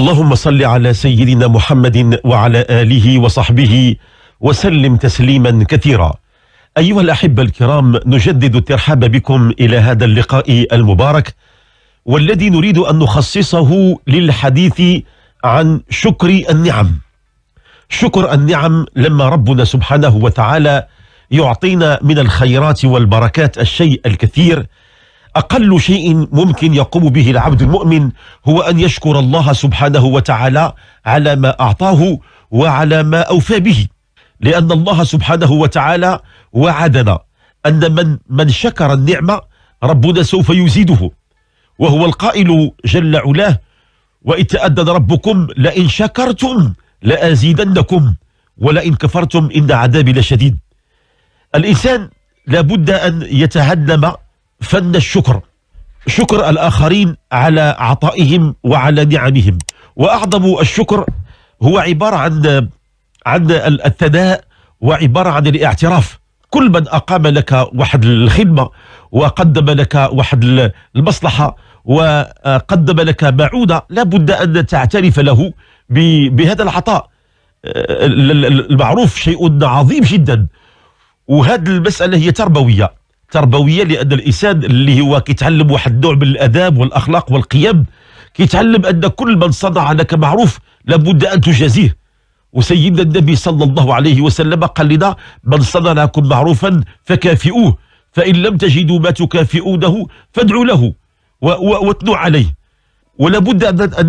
اللهم صل على سيدنا محمد وعلى آله وصحبه وسلم تسليما كثيرا أيها الأحبة الكرام نجدد الترحاب بكم إلى هذا اللقاء المبارك والذي نريد أن نخصصه للحديث عن شكر النعم شكر النعم لما ربنا سبحانه وتعالى يعطينا من الخيرات والبركات الشيء الكثير أقل شيء ممكن يقوم به العبد المؤمن هو أن يشكر الله سبحانه وتعالى على ما أعطاه وعلى ما أوفى به لأن الله سبحانه وتعالى وعدنا أن من, من شكر النعمة ربنا سوف يزيده وهو القائل جل علاه وإن تأدد ربكم لئن شكرتم لأزيدنكم ولئن كفرتم إن عذابي لشديد الإنسان لابد أن يتهلم فن الشكر شكر الآخرين على عطائهم وعلى نعمهم وأعظم الشكر هو عبارة عن عن الثناء وعبارة عن الاعتراف كل من أقام لك واحد الخدمة وقدم لك واحد المصلحة وقدم لك معونة لابد أن تعترف له بهذا العطاء المعروف شيء عظيم جدا وهذه المسألة هي تربوية تربويه لان الانسان اللي هو كيتعلم واحد النوع من الاداب والاخلاق والقيم كيتعلم ان كل من صنع لك معروف لابد ان تجازيه وسيدنا النبي صلى الله عليه وسلم قال لنا من صنع لكم معروفا فكافئوه فان لم تجدوا ما تكافئونه فادعوا له واتلوا عليه ولابد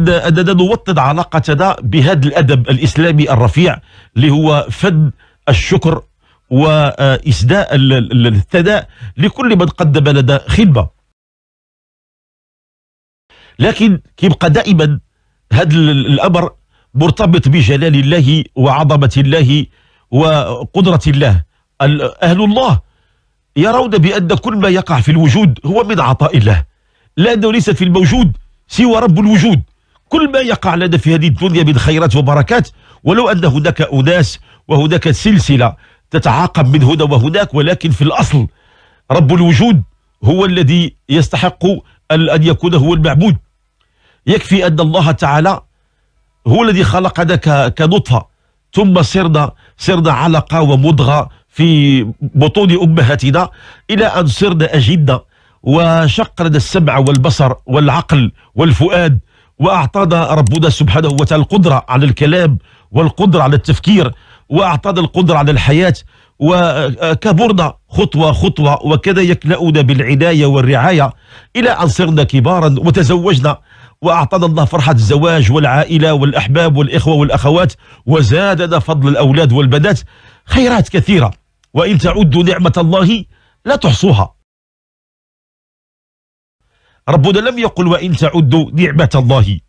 اننا نوطد علاقتنا بهذا الادب الاسلامي الرفيع اللي هو فن الشكر وإسداء الثناء لكل من قدم لنا خدمة لكن يبقى دائما هذا الأمر مرتبط بجلال الله وعظمة الله وقدرة الله أهل الله يرون بأن كل ما يقع في الوجود هو من عطاء الله لأنه ليس في الموجود سوى رب الوجود كل ما يقع لنا في هذه الدنيا من خيرات وبركات ولو أن هناك أناس وهناك سلسلة تتعاقب من هنا وهناك ولكن في الأصل رب الوجود هو الذي يستحق أن يكون هو المعبود يكفي أن الله تعالى هو الذي خلقنا كنطفة ثم صرنا صرنا علقة ومضغة في بطون أمهاتنا إلى أن صرنا أجدة وشق لنا السمع والبصر والعقل والفؤاد وأعطانا ربنا سبحانه وتعالى القدرة على الكلام والقدرة على التفكير وأعطانا القدرة على الحياة وكبرنا خطوة خطوة وكذا يكلؤنا بالعناية والرعاية إلى أن صرنا كبارا وتزوجنا وأعطانا الله فرحة الزواج والعائلة والأحباب والإخوة والأخوات وزادنا فضل الأولاد والبنات خيرات كثيرة وإن تعدوا نعمة الله لا تحصوها ربنا لم يقل وإن تعدوا نعمة الله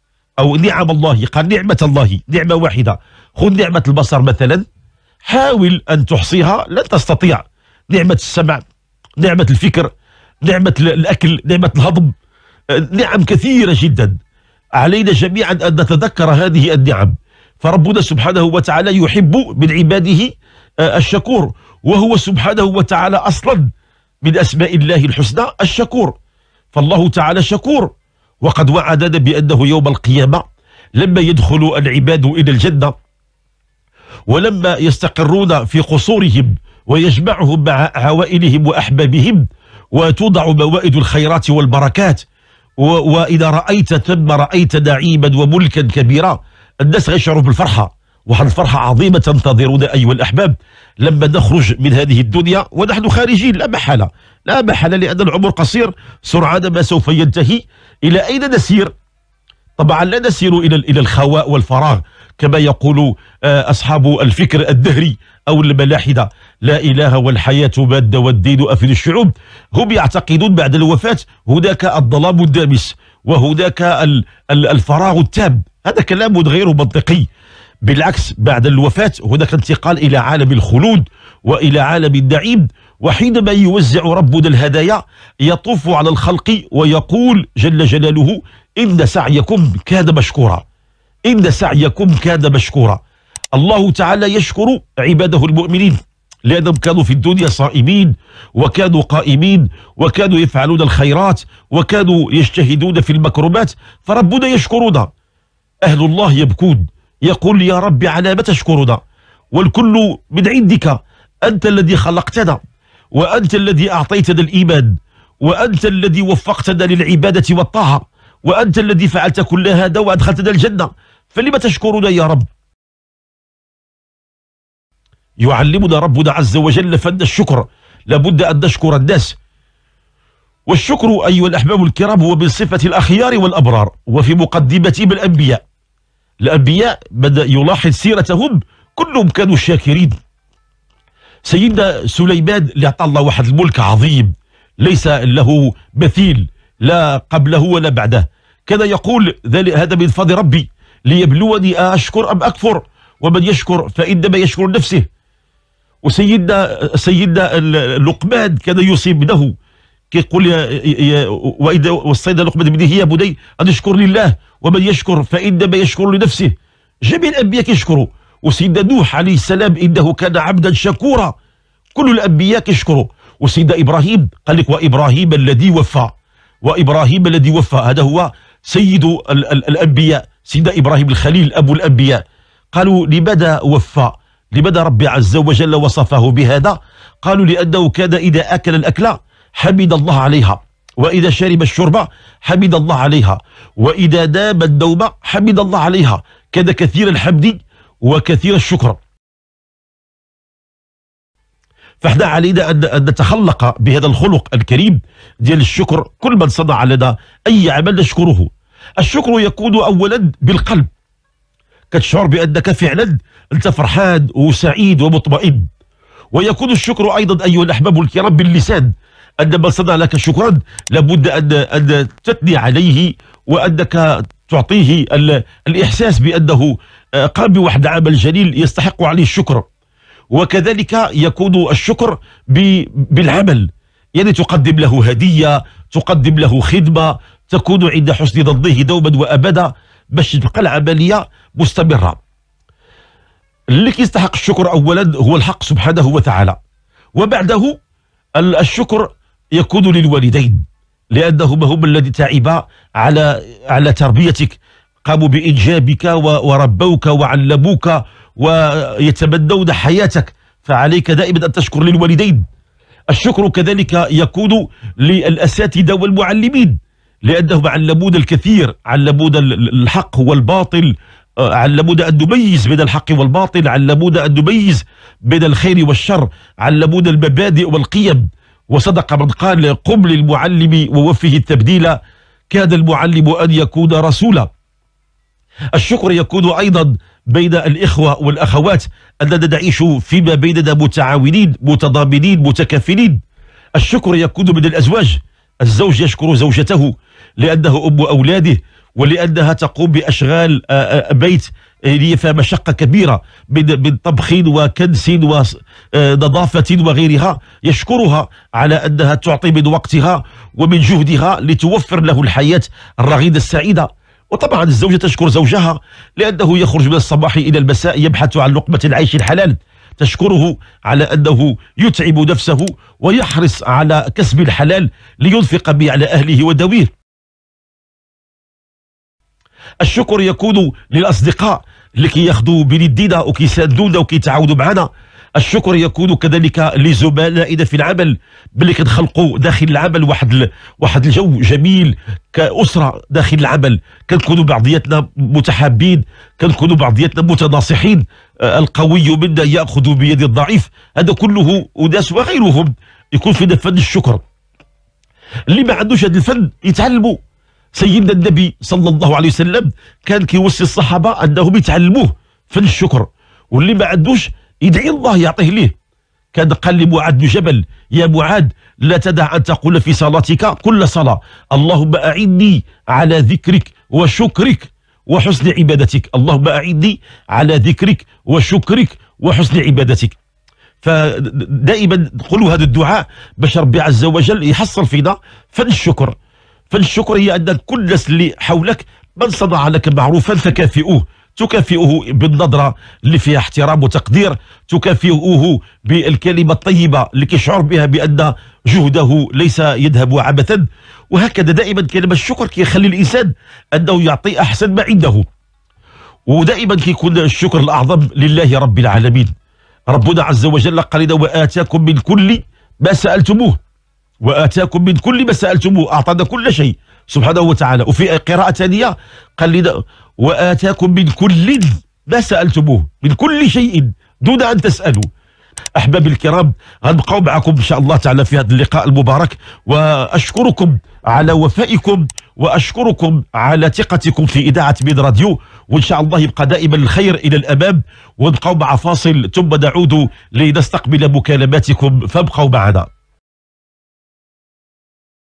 أو نعم الله قال نعمة الله نعمة واحدة خذ نعمة البصر مثلا حاول أن تحصيها لن تستطيع نعمة السمع نعمة الفكر نعمة الأكل نعمة الهضم آه، نعم كثيرة جدا علينا جميعا أن نتذكر هذه النعم فربنا سبحانه وتعالى يحب من عباده آه، الشكور وهو سبحانه وتعالى أصلا من أسماء الله الحسنى الشكور فالله تعالى شكور وقد وعدنا بأنه يوم القيامة لما يدخل العباد إلى الجنة ولما يستقرون في قصورهم ويجمعهم مع عوائلهم وأحبابهم وتوضع موائد الخيرات والبركات وإذا رأيت ثم رأيت نعيما وملكا كبيرا الناس غيشعروا بالفرحة وحن الفرحة عظيمة تنتظرون أيها الأحباب لما نخرج من هذه الدنيا ونحن خارجين لا محالة لا محالة لأن العمر قصير سرعان ما سوف ينتهي إلى أين نسير طبعا لا نسير إلى إلى الخواء والفراغ كما يقول آه، أصحاب الفكر الدهري أو الملاحدة لا إله والحياة مادة والدين أفل الشعوب هم يعتقدون بعد الوفاة هناك الظلام الدامس وهناك الفراغ التام هذا كلام غير منطقي بالعكس بعد الوفاة هناك انتقال إلى عالم الخلود وإلى عالم النعيم وحينما يوزع ربنا الهدايا يطوف على الخلق ويقول جل جلاله إن سعيكم كان مشكورا إن سعيكم كان مشكورا الله تعالى يشكر عباده المؤمنين لأنهم كانوا في الدنيا صائمين وكانوا قائمين وكانوا يفعلون الخيرات وكانوا يجتهدون في المكرمات فربنا يشكرنا أهل الله يبكون يقول يا ربي على ما تشكرنا والكل من عندك أنت الذي خلقتنا وأنت الذي أعطيتنا الإيمان وأنت الذي وفقتنا للعبادة والطاعة وأنت الذي فعلت كل هذا وأدخلتنا الجنة فلما تشكرنا يا رب يعلمنا ربنا عز وجل فن الشكر لابد أن نشكر الناس والشكر أيها الأحباب الكرام هو من صفة الأخيار والأبرار وفي مقدمته الأنبياء الأنبياء بدأ يلاحظ سيرتهم كلهم كانوا شاكرين سيدنا سليمان اللي أعطى الله واحد الملك عظيم ليس له مثيل لا قبله ولا بعده كان يقول هذا من فضل ربي ليبلوني أشكر أم أكفر ومن يشكر فإنما يشكر نفسه وسيدنا سيدنا لقمان كان يصيب له كيقول يا, يا واذا والصيد لقمه بيده يا بني غادي يشكر لله ومن يشكر فانما يشكر لنفسه جميع الانبياء كيشكروا وسيدنا نوح عليه السلام انه كان عبدا شكورا كل الانبياء كيشكروا وسيدنا ابراهيم قال لك وابراهيم الذي وفى وابراهيم الذي وفى هذا هو سيد ال ال الانبياء سيدنا ابراهيم الخليل ابو الانبياء قالوا لماذا وفى لماذا ربي عز وجل وصفه بهذا قالوا لانه كان اذا اكل الاكله حمد الله عليها وإذا شرب الشربة حمد الله عليها وإذا داب الدوبة حمد الله عليها كذا كثير الحمد وكثير الشكر فاحنا علينا أن نتخلق بهذا الخلق الكريم ديال الشكر كل من صنع لنا أي عمل نشكره الشكر يكون أولا بالقلب كتشعر بأنك فعلا أنت فرحان وسعيد ومطمئن ويكون الشكر أيضا أيها الأحباب الكرام باللسان الدم صنع لك شكرا لابد أن, أن تثني عليه وأنك تعطيه الإحساس بأنه آه، قام بواحد عمل جليل يستحق عليه الشكر وكذلك يكون الشكر بالعمل يعني تقدم له هدية تقدم له خدمة تكون عند حسن ظنه دوما وأبدا باش تبقى العملية مستمرة اللي يستحق الشكر أولا هو الحق سبحانه وتعالى وبعده الشكر يكون للوالدين لأنهما هما الذي تعبا على على تربيتك قاموا بإنجابك وربوك وعلموك ويتمنون حياتك فعليك دائما أن تشكر للوالدين الشكر كذلك يكون للأساتذة والمعلمين لأنهم علمونا الكثير علمونا الحق والباطل علمونا أن نميز بين الحق والباطل علمونا أن نميز بين الخير والشر علمونا المبادئ والقيم وصدق من قال قم للمعلم ووفه التبديل كاد المعلم أن يكون رسولا الشكر يكون أيضا بين الإخوة والأخوات أننا نعيش فيما بيننا متعاونين متضامنين متكافلين الشكر يكون من الأزواج الزوج يشكر زوجته لأنه أم أولاده ولأنها تقوم بأشغال بيت هي فيها مشقة كبيرة من طبخ وكنس ونظافة آه، وغيرها يشكرها على أنها تعطي من وقتها ومن جهدها لتوفر له الحياة الرغيدة السعيدة وطبعا الزوجة تشكر زوجها لأنه يخرج من الصباح إلى المساء يبحث عن لقمة العيش الحلال تشكره على أنه يتعب نفسه ويحرص على كسب الحلال لينفق به على أهله ودويه الشكر يكون للأصدقاء اللي كياخذوا بندينا وكيساندونا وكيتعاونوا معنا الشكر يكون كذلك لزملائنا في العمل باللي كنخلقوا داخل العمل واحد ال... واحد الجو جميل كاسره داخل العمل كنكونوا بعضياتنا متحابين كنكونوا بعضياتنا متناصحين آه، القوي منا ياخذ بيد الضعيف هذا كله وناس وغيرهم يكون فينا فن الشكر اللي ما عندوش هذا الفن يتعلموا سيدنا النبي صلى الله عليه وسلم كان كيوصي الصحابه انهم يتعلموه فن الشكر واللي ما عندوش يدعي الله يعطيه ليه كان قال لمعاذ بن جبل يا معاذ لا تدع ان تقول في صلاتك كل صلاه اللهم اعني على ذكرك وشكرك وحسن عبادتك اللهم اعني على ذكرك وشكرك وحسن عبادتك فدائما نقولوا هذا الدعاء باش ربي عز وجل يحصل فينا فن الشكر فالشكر هي أن كل الناس اللي حولك من صنع لك معروفا فكافئوه تكافئه بالنظرة اللي فيها احترام وتقدير تكافئه بالكلمة الطيبة اللي كيشعر بها بأن جهده ليس يذهب عبثا وهكذا دائما كلمة الشكر كيخلي الإنسان أنه يعطي أحسن ما عنده ودائما كيكون الشكر الأعظم لله رب العالمين ربنا عز وجل قال وآتاكم من كل ما سألتموه واتاكم من كل ما سالتموه اعطانا كل شيء سبحانه وتعالى وفي قراءه ثانيه قال لنا واتاكم من كل ما سالتموه من كل شيء دون ان تسالوا احبابي الكرام غنبقاو معكم ان شاء الله تعالى في هذا اللقاء المبارك واشكركم على وفائكم واشكركم على ثقتكم في اذاعه ميد راديو وان شاء الله يبقى دائما الخير الى الامام ونبقاو مع فاصل ثم نعود لنستقبل مكالماتكم فابقوا معنا